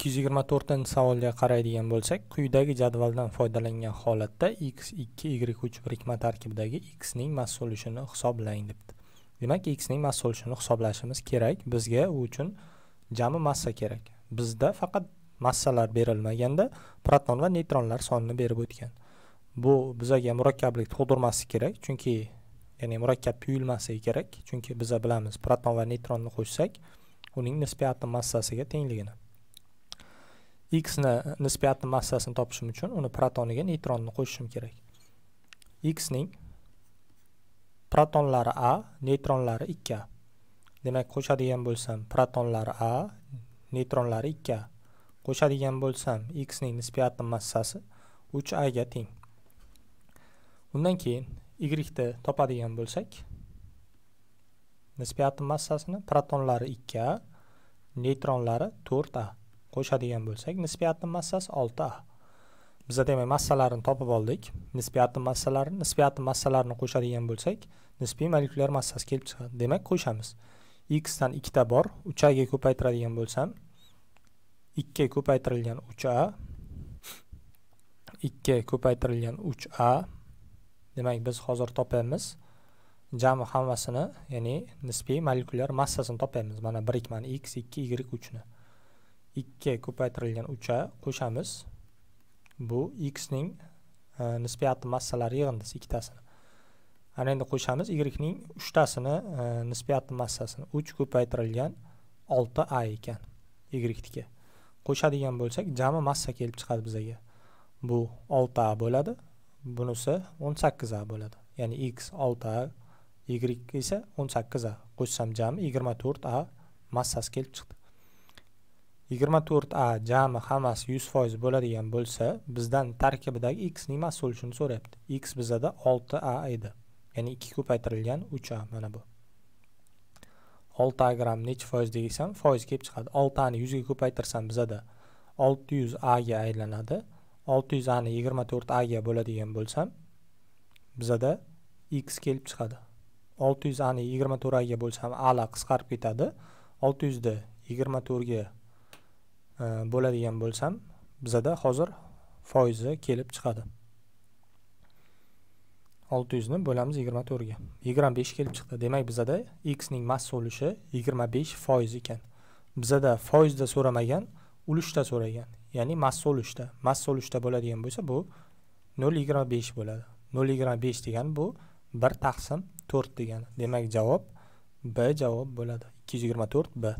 224 savolga qaraydigan bo'lsak quyidagi jadvaldan foydalangan holatda x2 y3 birikma tarkibidagi x ning mass ulushini hisoblang debdi demak x ning mass ulushini hisoblashimiz kerak bizga u uchun jami massa kerak bizda faqat massalar berilmaganda proton va neytronlar sonini berib o'tgan bu bizaga murakkablik tug'dirmasligi kerak chunki ya'ni murakkab tuyulmasligi kerak chunki biza bilamiz proton va neytronni qo'shsak uning nisbiy atom massasiga tengligini x ni nisbiyatni massasini topishim uchun uni protoniga neytronni qo'shishim kerak x ning protonlari a neytronlari 2 a demak qo'shadigan bo'lsam protonlari a neytronlari 2 a qo'shadigan bo'lsam x ning nisbiyatni massasi 3 a ga teng undan keyin y ni topadigan bo'lsak nisbiyatni massasini protonlari 2 a neytronlari 4 a qo'shadigan bo'lsak nisbiyatni massasi olti a biza demak massalarini topib oldik nisbiyatni massalarini nisbiyatni massalarini qo'shadigan bo'lsak nisbiy molekulyar massasi kelib chiqadi demak qo'shamiz x dan ikkita bor uch ga ko'paytiradigan bo'lsam ikki ko'paytirilgan uch a ikki ko'paytirilgan uch a demak biz hozir topamiz jami hammasini ya'ni nisbiy molekulyar massasini topamiz mana birikmani x ikki y uchni 2 ko'paytirilgan 3 qo'shamiz. Bu x ning e, nisbiy massalari yig'indisi ikkitasini. Ana endi qo'shamiz y ning 3 tasini e, nisbiy massasini 3 ko'paytirilgan 6 a ekan y tiki. Qo'shadigan bo'lsak, jami massa kelib chiqadi bizaga. Bu 6 a bo'ladi. Bunisi 18 a bo'ladi. Ya'ni x 6 a, y esa 18 a. Qo'shsam jami 24 a massasi kelib chiqdi. yigirma to'rt a jami hammasi yuz foiz bo'ladigan bo'lsa bizdan tarkibidagi x ning massi ulushini so'rayapti x bizada olti a edi ya'ni ikki ko'paytirilgan uch a mana bu olti a gram necha foiz desam foiz kelib chiqadi olti ani yuzga ko'paytirsam bizada olti yuz a ga aylanadi olti yuz ani yigirma to'rt a ga bo'ladigan bo'lsam bizada x kelib chiqadi olti yuz ani yigirma to'rt a ga ham a lar qisqarib ketadi olti yuzni yigirma to'rtga Э, bo'ladigan bo'lsam bizada hozir foizi kelib chiqadi olti yuzni bo'lamiz yigirma to'rtga yigirma besh kelib chiqdi demak bizada x ning mass ulushi yigirma besh foiz ekan bizada foizda so'ramagan ulushda so'ragan ya'ni massa ulushda massa ulushda bo'ladigan bo'lsa bu nol yigirma besh bo'ladi nol yigirma besh degani bu bir taqsim to'rt degani demak javob b javob bo'ladi ikki yuz yigirma to'rt b